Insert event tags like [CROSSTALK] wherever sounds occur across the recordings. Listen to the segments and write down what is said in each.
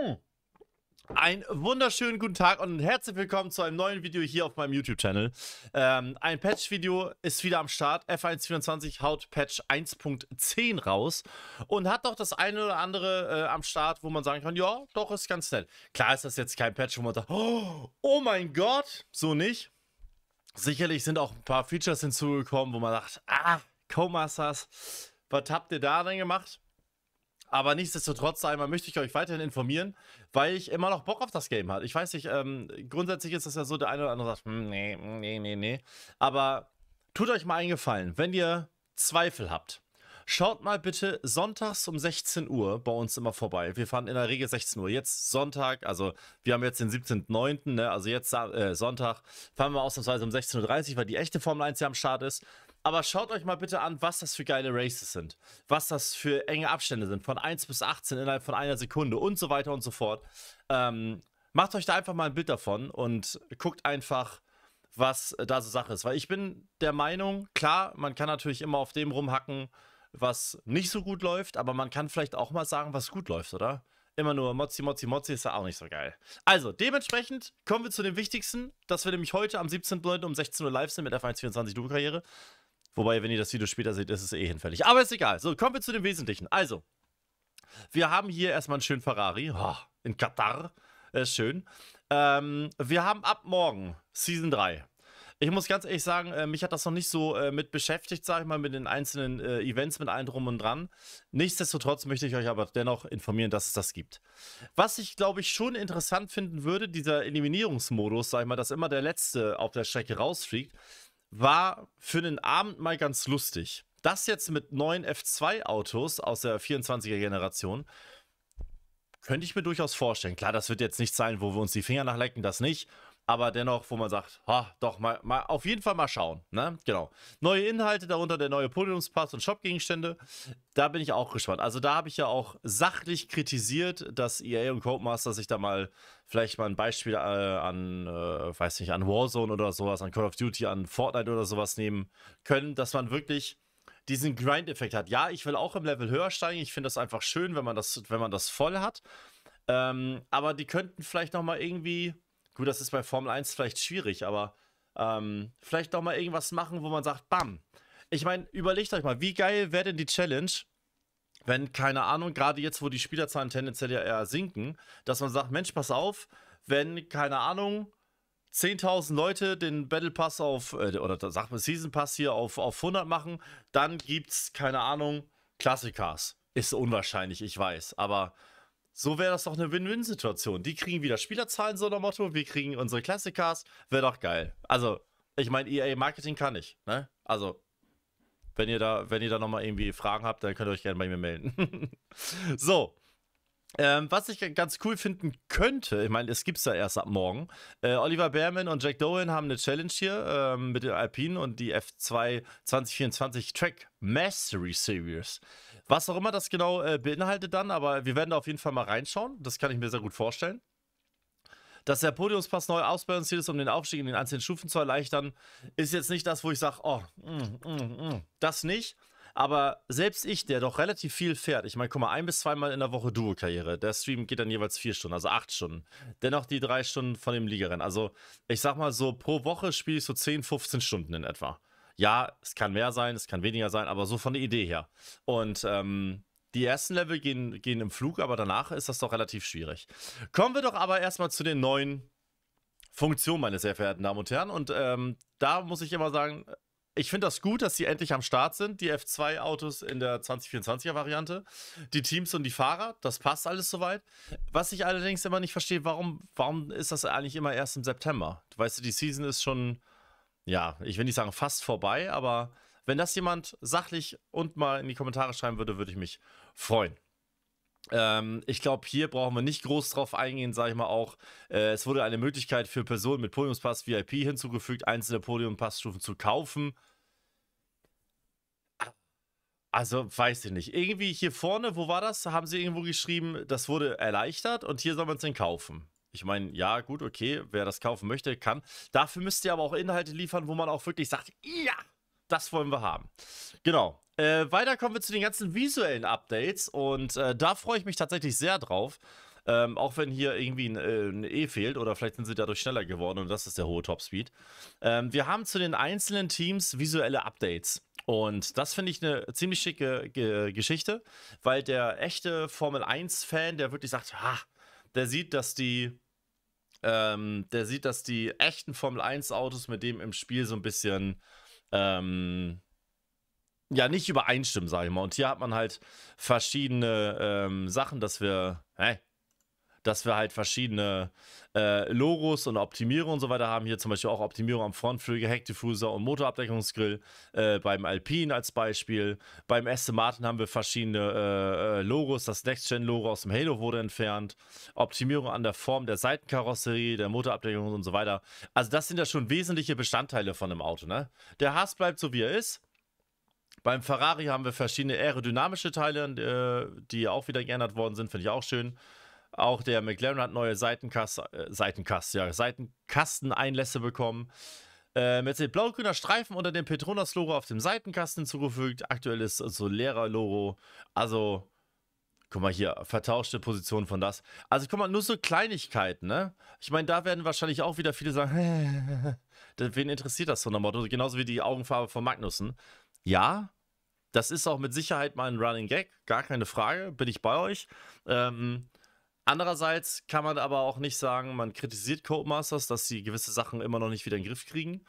Oh. Ein wunderschönen guten Tag und herzlich willkommen zu einem neuen Video hier auf meinem YouTube-Channel. Ähm, ein Patch-Video ist wieder am Start. F124 haut Patch 1.10 raus und hat doch das eine oder andere äh, am Start, wo man sagen kann, ja, doch, ist ganz nett. Klar ist das jetzt kein Patch, wo man sagt, oh, oh mein Gott, so nicht. Sicherlich sind auch ein paar Features hinzugekommen, wo man sagt, ah, Comasters, was habt ihr da denn gemacht? Aber nichtsdestotrotz einmal möchte ich euch weiterhin informieren, weil ich immer noch Bock auf das Game hatte. Ich weiß nicht, ähm, grundsätzlich ist das ja so, der eine oder andere sagt, hm, nee, hm, nee, nee, nee. Aber tut euch mal einen Gefallen, wenn ihr Zweifel habt. Schaut mal bitte sonntags um 16 Uhr bei uns immer vorbei. Wir fahren in der Regel 16 Uhr. Jetzt Sonntag, also wir haben jetzt den 17.09., ne? also jetzt äh, Sonntag, fahren wir ausnahmsweise um 16.30 Uhr, weil die echte Formel 1 ja am Start ist. Aber schaut euch mal bitte an, was das für geile Races sind. Was das für enge Abstände sind. Von 1 bis 18 innerhalb von einer Sekunde und so weiter und so fort. Ähm, macht euch da einfach mal ein Bild davon und guckt einfach, was da so Sache ist. Weil ich bin der Meinung, klar, man kann natürlich immer auf dem rumhacken, was nicht so gut läuft, aber man kann vielleicht auch mal sagen, was gut läuft, oder? Immer nur Mozzi, Mozzi, Mozzi ist ja auch nicht so geil. Also, dementsprechend kommen wir zu dem Wichtigsten, dass wir nämlich heute am 17.09. um 16 Uhr live sind mit F124 Duo-Karriere. Wobei, wenn ihr das Video später seht, ist es eh hinfällig. Aber ist egal. So, kommen wir zu dem Wesentlichen. Also, wir haben hier erstmal einen schönen Ferrari. Oh, in Katar. Ist äh, schön. Ähm, wir haben ab morgen Season 3. Ich muss ganz ehrlich sagen, äh, mich hat das noch nicht so äh, mit beschäftigt, sag ich mal, mit den einzelnen Events, mit allen drum und dran. Nichtsdestotrotz möchte ich euch aber dennoch informieren, dass es das gibt. Was ich, glaube ich, schon interessant finden würde, dieser Eliminierungsmodus, sag ich mal, dass immer der Letzte auf der Strecke rausfliegt, war für den Abend mal ganz lustig. Das jetzt mit neuen F2-Autos aus der 24er-Generation könnte ich mir durchaus vorstellen. Klar, das wird jetzt nicht sein, wo wir uns die Finger nachlecken, das nicht aber dennoch, wo man sagt, ha, doch, mal, mal auf jeden Fall mal schauen. Ne? Genau. Neue Inhalte, darunter der neue Podiumspass und Shop-Gegenstände. Da bin ich auch gespannt. Also da habe ich ja auch sachlich kritisiert, dass EA und Codemaster sich da mal vielleicht mal ein Beispiel äh, an, äh, weiß nicht, an Warzone oder sowas, an Call of Duty, an Fortnite oder sowas nehmen können, dass man wirklich diesen Grind-Effekt hat. Ja, ich will auch im Level höher steigen. Ich finde das einfach schön, wenn man das, wenn man das voll hat. Ähm, aber die könnten vielleicht noch mal irgendwie Gut, das ist bei Formel 1 vielleicht schwierig, aber ähm, vielleicht doch mal irgendwas machen, wo man sagt, bam. Ich meine, überlegt euch mal, wie geil wäre denn die Challenge, wenn, keine Ahnung, gerade jetzt, wo die Spielerzahlen tendenziell ja eher sinken, dass man sagt, Mensch, pass auf, wenn, keine Ahnung, 10.000 Leute den Battle Pass auf, äh, oder sagt man Season Pass hier auf, auf 100 machen, dann gibt's, keine Ahnung, Klassikers. Ist unwahrscheinlich, ich weiß, aber so wäre das doch eine Win-Win-Situation. Die kriegen wieder Spielerzahlen, so ein Motto. Wir kriegen unsere Klassikers. Wäre doch geil. Also, ich meine, EA Marketing kann ich. Ne? Also, wenn ihr da, wenn ihr da nochmal irgendwie Fragen habt, dann könnt ihr euch gerne bei mir melden. [LAUGHS] so, ähm, was ich ganz cool finden könnte, ich meine, es gibt es ja erst ab morgen. Äh, Oliver Behrman und Jack Dowen haben eine Challenge hier ähm, mit den Alpinen und die F2 2024 Track Mastery Series. Was auch immer das genau äh, beinhaltet dann, aber wir werden da auf jeden Fall mal reinschauen. Das kann ich mir sehr gut vorstellen. Dass der Podiumspass neu ausbalanciert ist, um den Aufstieg in den einzelnen Stufen zu erleichtern, ist jetzt nicht das, wo ich sage, oh, mm, mm, mm, das nicht. Aber selbst ich, der doch relativ viel fährt, ich meine, guck mal, ein bis zweimal in der Woche Duo-Karriere. Der Stream geht dann jeweils vier Stunden, also acht Stunden. Dennoch die drei Stunden von dem Ligarennen. Also, ich sag mal so, pro Woche spiele ich so 10, 15 Stunden in etwa. Ja, es kann mehr sein, es kann weniger sein, aber so von der Idee her. Und ähm, die ersten Level gehen, gehen im Flug, aber danach ist das doch relativ schwierig. Kommen wir doch aber erstmal zu den neuen Funktionen, meine sehr verehrten Damen und Herren. Und ähm, da muss ich immer sagen, ich finde das gut, dass sie endlich am Start sind, die F2-Autos in der 2024er-Variante. Die Teams und die Fahrer, das passt alles soweit. Was ich allerdings immer nicht verstehe, warum, warum ist das eigentlich immer erst im September? Weißt du, die Season ist schon, ja, ich will nicht sagen fast vorbei, aber wenn das jemand sachlich und mal in die Kommentare schreiben würde, würde ich mich freuen. Ähm, ich glaube, hier brauchen wir nicht groß drauf eingehen, sage ich mal auch. Äh, es wurde eine Möglichkeit für Personen mit Podiumspass VIP hinzugefügt, einzelne Podiumpassstufen zu kaufen. Also, weiß ich nicht. Irgendwie hier vorne, wo war das? Haben sie irgendwo geschrieben, das wurde erleichtert und hier soll man es denn kaufen. Ich meine, ja, gut, okay, wer das kaufen möchte, kann. Dafür müsst ihr aber auch Inhalte liefern, wo man auch wirklich sagt, ja, das wollen wir haben. Genau. Äh, weiter kommen wir zu den ganzen visuellen Updates und äh, da freue ich mich tatsächlich sehr drauf. Ähm, auch wenn hier irgendwie ein, äh, ein, E fehlt oder vielleicht sind sie dadurch schneller geworden und das ist der hohe Topspeed. Ähm, wir haben zu den einzelnen Teams visuelle Updates. Und das finde ich eine ziemlich schicke G Geschichte, weil der echte Formel 1-Fan, der wirklich sagt, ha, der sieht, dass die ähm, der sieht, dass die echten Formel 1 Autos mit dem im Spiel so ein bisschen ähm, ja nicht übereinstimmen, sage ich mal. Und hier hat man halt verschiedene ähm, Sachen, dass wir, hey, dass wir halt verschiedene äh, Logos und Optimierungen und so weiter haben. Hier zum Beispiel auch Optimierung am Frontflügel, Heckdiffuser und Motorabdeckungsgrill. Äh, beim Alpine als Beispiel. Beim Aston Martin haben wir verschiedene äh, äh, Logos. Das Next-Gen-Logo aus dem Halo wurde entfernt. Optimierung an der Form der Seitenkarosserie, der Motorabdeckung und so weiter. Also das sind ja schon wesentliche Bestandteile von einem Auto. Ne? Der Haas bleibt so, wie er ist. Beim Ferrari haben wir verschiedene aerodynamische Teile, äh, die auch wieder geändert worden sind. Finde ich auch schön. Auch der McLaren hat neue Seitenkasten, äh, Seitenkasten, ja, Seitenkasteneinlässe bekommen. Äh, Mercedes blau-grüner Streifen unter dem Petronas-Logo auf dem Seitenkasten hinzugefügt. Aktuell ist Solera-Logo. Also, guck mal hier, vertauschte Position von das. Also, guck mal, nur so Kleinigkeiten, ne? Ich meine, da werden wahrscheinlich auch wieder viele sagen, [LAUGHS] wen interessiert das so nach Motto? Genauso wie die Augenfarbe von Magnussen. Ja, das ist auch mit Sicherheit mal ein Running Gag, gar keine Frage, bin ich bei euch. Ähm, Andererseits kann man aber auch nicht sagen, man kritisiert Codemasters, dass sie gewisse Sachen immer noch nicht wieder in den Griff kriegen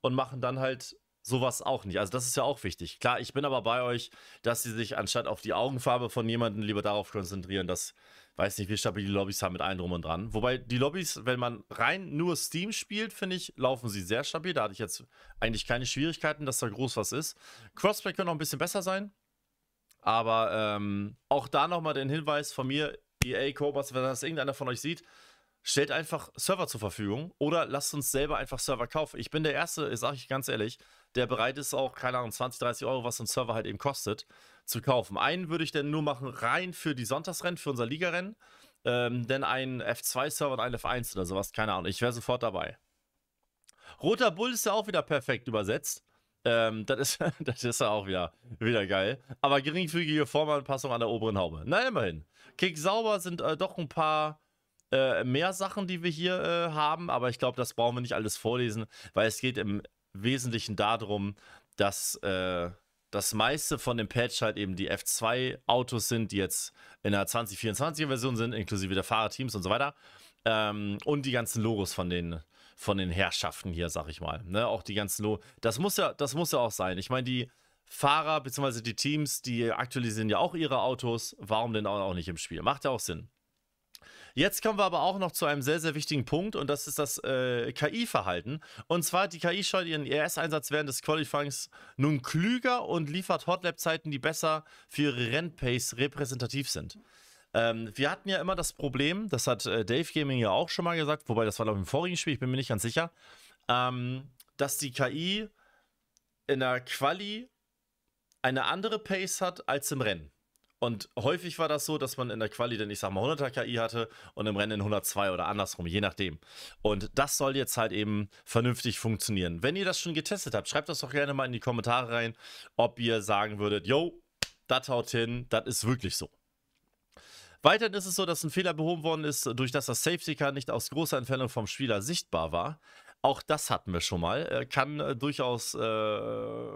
und machen dann halt sowas auch nicht. Also das ist ja auch wichtig. Klar, ich bin aber bei euch, dass sie sich anstatt auf die Augenfarbe von jemandem lieber darauf konzentrieren, dass, weiß nicht, wie stabil die Lobbys haben mit allen drum und dran. Wobei die Lobbys, wenn man rein nur Steam spielt, finde ich, laufen sie sehr stabil. Da hatte ich jetzt eigentlich keine Schwierigkeiten, dass da groß was ist. Crossplay könnte noch ein bisschen besser sein. Aber ähm, auch da nochmal den Hinweis von mir, EA, Cobas, wenn das irgendeiner von euch sieht, stellt einfach Server zur Verfügung oder lasst uns selber einfach Server kaufen. Ich bin der Erste, sage ich ganz ehrlich, der bereit ist, auch, keine Ahnung, 20, 30 Euro, was so ein Server halt eben kostet, zu kaufen. Einen würde ich denn nur machen, rein für die Sonntagsrennen, für unser Ligarennen, ähm, denn ein F2-Server und ein F1 oder sowas, keine Ahnung, ich wäre sofort dabei. Roter Bull ist ja auch wieder perfekt übersetzt. Ähm, das ist, [LAUGHS] das ist ja auch wieder, wieder geil. Aber geringfügige Formanpassung an der oberen Haube. Na, immerhin. Kick sauber sind äh, doch ein paar äh, mehr Sachen, die wir hier äh, haben. Aber ich glaube, das brauchen wir nicht alles vorlesen, weil es geht im Wesentlichen darum, dass äh, das meiste von dem Patch halt eben die F2-Autos sind, die jetzt in der 2024 version sind, inklusive der Fahrerteams und so weiter. Ähm, und die ganzen Logos von den von den Herrschaften hier, sag ich mal. Ne? Auch die ganzen Lo Das muss ja, das muss ja auch sein. Ich meine, die Fahrer bzw. die Teams, die aktualisieren ja auch ihre Autos. Warum denn auch nicht im Spiel? Macht ja auch Sinn. Jetzt kommen wir aber auch noch zu einem sehr, sehr wichtigen Punkt und das ist das äh, KI-Verhalten. Und zwar, die KI scheut ihren ERS-Einsatz während des Qualifyings nun klüger und liefert Hotlap-Zeiten, die besser für ihre Rennpace repräsentativ sind. Ähm, wir hatten ja immer das Problem, das hat äh, Dave Gaming ja auch schon mal gesagt, wobei das war glaube ich im vorigen Spiel, ich bin mir nicht ganz sicher, ähm, dass die KI in der Quali eine andere Pace hat als im Rennen. Und häufig war das so, dass man in der Quali dann, ich sag mal, 100er KI hatte und im Rennen 102 oder andersrum, je nachdem. Und das soll jetzt halt eben vernünftig funktionieren. Wenn ihr das schon getestet habt, schreibt das doch gerne mal in die Kommentare rein, ob ihr sagen würdet, yo, das haut hin, das ist wirklich so. Weiterhin ist es so, dass ein Fehler behoben worden ist, durch das das Safety Car nicht aus großer Entfernung vom Spieler sichtbar war. Auch das hatten wir schon mal. Äh, kann äh, durchaus äh,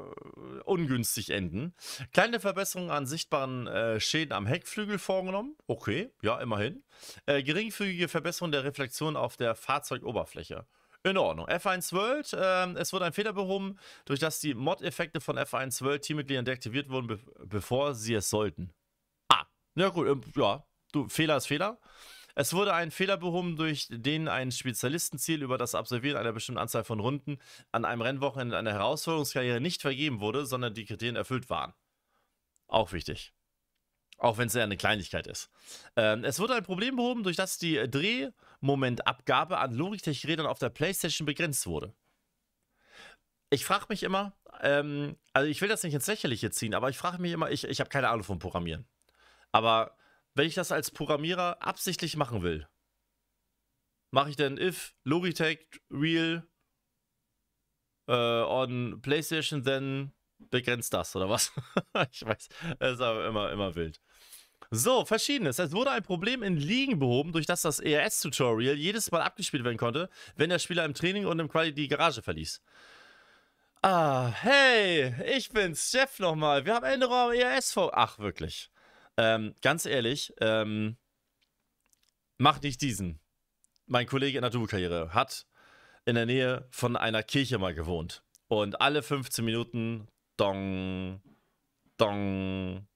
ungünstig enden. Kleine Verbesserungen an sichtbaren äh, Schäden am Heckflügel vorgenommen. Okay, ja, immerhin. Äh, geringfügige Verbesserung der Reflexion auf der Fahrzeugoberfläche. In Ordnung. F1 World, ähm, es wurde ein Fehler behoben, durch das die Mod-Effekte von F1 World Teammitgliedern deaktiviert wurden, be bevor sie es sollten. Ah, na ja, gut, ähm, ja, du, Fehler ist Fehler. Es wurde ein Fehler behoben, durch den ein Spezialistenziel über das Absolvieren einer bestimmten Anzahl von Runden an einem Rennwochenende einer Herausforderungskarriere nicht vergeben wurde, sondern die Kriterien erfüllt waren. Auch wichtig. Auch wenn es ja eine Kleinigkeit ist. Ähm, es wurde ein Problem behoben, durch das die Drehmomentabgabe an Logitech-Rädern auf der PlayStation begrenzt wurde. Ich frage mich immer, ähm, also ich will das nicht ins Lächerliche ziehen, aber ich frage mich immer, ich, ich habe keine Ahnung vom Programmieren. Aber wenn ich das als Programmierer absichtlich machen will, mache ich denn if Logitech real äh, on PlayStation, then begrenzt das oder was? [LAUGHS] ich weiß, es ist aber immer, immer wild. So, verschiedenes. Es wurde ein Problem in Liegen behoben, durch das das ERS-Tutorial jedes Mal abgespielt werden konnte, wenn der Spieler im Training und im Quali die Garage verließ. Ah, hey, ich bin's, Jeff nochmal. Wir haben Änderungen am ERS vor. Ach, wirklich. Ähm, ganz ehrlich, ähm, mach nicht diesen. Mein Kollege in der Duo-Karriere hat in der Nähe von einer Kirche mal gewohnt. Und alle 15 Minuten Dong, Dong,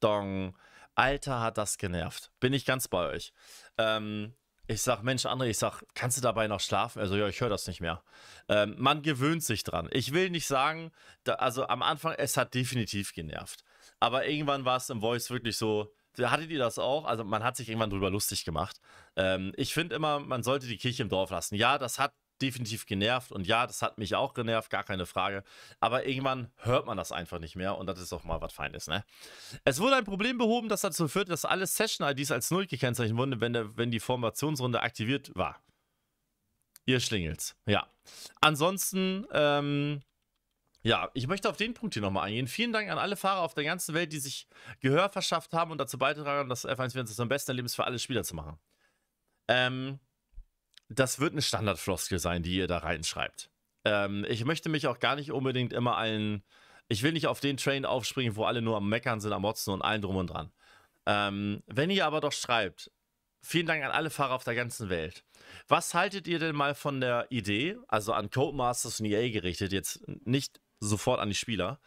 Dong. Alter, hat das genervt. Bin ich ganz bei euch. Ähm, ich sag, Mensch, André, ich sag, kannst du dabei noch schlafen? Also, ja, ich höre das nicht mehr. Ähm, man gewöhnt sich dran. Ich will nicht sagen, da, also am Anfang, es hat definitiv genervt. Aber irgendwann war es im Voice wirklich so, hattet ihr das auch? Also man hat sich irgendwann drüber lustig gemacht. Ähm, ich finde immer, man sollte die Kirche im Dorf lassen. Ja, das hat definitiv genervt und ja, das hat mich auch genervt, gar keine Frage. Aber irgendwann hört man das einfach nicht mehr und das ist doch mal was Feines, ne? Es wurde ein Problem behoben, das dazu führte, dass alle Session-IDs als Null gekennzeichnet wurden, wenn, der, wenn die Formationsrunde aktiviert war. Ihr Schlingels, ja. Ansonsten, ähm, ja, ich möchte auf den Punkt hier nochmal eingehen. Vielen Dank an alle Fahrer auf der ganzen Welt, die sich Gehör verschafft haben und dazu beitragen, haben, das F1 Vincent zum besten Erlebnis für alle Spieler zu machen. Ähm, das wird eine Standardfloskel sein, die ihr da reinschreibt. Ähm, ich möchte mich auch gar nicht unbedingt immer allen. Ich will nicht auf den Train aufspringen, wo alle nur am Meckern sind, am Motzen und allen drum und dran. Ähm, wenn ihr aber doch schreibt, vielen Dank an alle Fahrer auf der ganzen Welt. Was haltet ihr denn mal von der Idee, also an Codemasters und EA gerichtet, jetzt nicht sofort an die Spieler.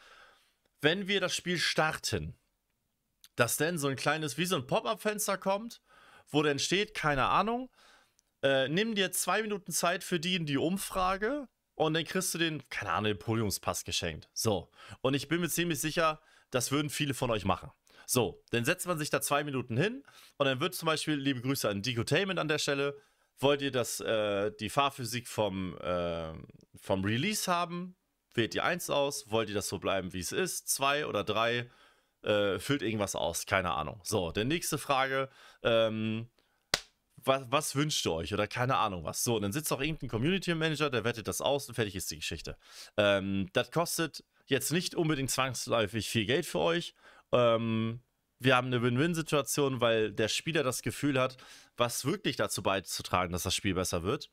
Wenn wir das Spiel starten, dass dann so ein kleines, wie so ein Pop-up-Fenster kommt, wo dann steht, keine Ahnung, äh, nimm dir zwei Minuten Zeit für die in die Umfrage und dann kriegst du den, keine Ahnung, den Podiumspass geschenkt. So. Und ich bin mir ziemlich sicher, das würden viele von euch machen. So, dann setzt man sich da zwei Minuten hin und dann wird zum Beispiel, liebe Grüße an Decotainment an der Stelle, wollt ihr das, äh, die Fahrphysik vom, äh, vom Release haben? Wählt ihr eins aus, wollt ihr das so bleiben, wie es ist, zwei oder drei, äh, füllt irgendwas aus, keine Ahnung. So, der nächste Frage, ähm, was, was, wünscht ihr euch oder keine Ahnung was. So, und dann sitzt auch irgendein Community Manager, der wettet das aus und fertig ist die Geschichte. Ähm, das kostet jetzt nicht unbedingt zwangsläufig viel Geld für euch. Ähm, wir haben eine Win-Win-Situation, weil der Spieler das Gefühl hat, was wirklich dazu beizutragen, dass das Spiel besser wird.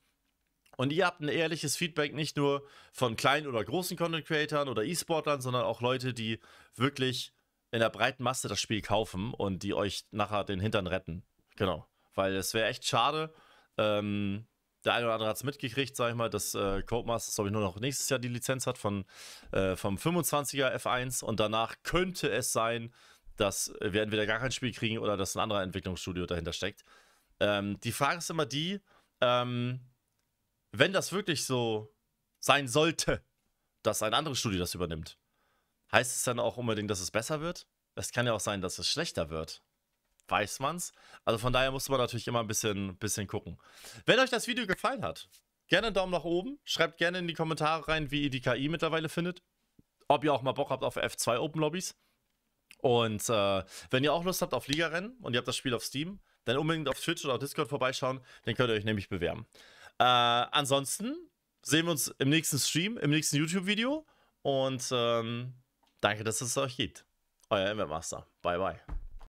Und ihr habt ein ehrliches Feedback nicht nur von kleinen oder großen Content-Creatern oder E-Sportlern, sondern auch Leute, die wirklich in der breiten Masse das Spiel kaufen und die euch nachher den Hintern retten. Genau. Weil es wäre echt schade. Ähm, der eine oder andere hat es mitgekriegt, sag ich mal, dass äh, Codemasters, glaube ich, nur noch nächstes Jahr die Lizenz hat von, äh, vom 25er F1 und danach könnte es sein, dass äh, wir entweder gar kein Spiel kriegen oder dass ein anderer Entwicklungsstudio dahinter steckt. Ähm, die Frage ist immer die, ähm, wenn das wirklich so sein sollte, dass ein anderes Studio das übernimmt, heißt es dann auch unbedingt, dass es besser wird? Es kann ja auch sein, dass es schlechter wird. Weiß man's? Also von daher muss man natürlich immer ein bisschen, bisschen gucken. Wenn euch das Video gefallen hat, gerne einen Daumen nach oben. Schreibt gerne in die Kommentare rein, wie ihr die KI mittlerweile findet. Ob ihr auch mal Bock habt auf F2 Open Lobbys. Und äh, wenn ihr auch Lust habt auf Liga-Rennen und ihr habt das Spiel auf Steam, dann unbedingt auf Twitch oder auf Discord vorbeischauen, dann könnt ihr euch nämlich bewerben. Äh, ansonsten sehen wir uns im nächsten Stream, im nächsten YouTube-Video. Und ähm, danke, dass es euch geht. Euer MM Master. Bye, bye.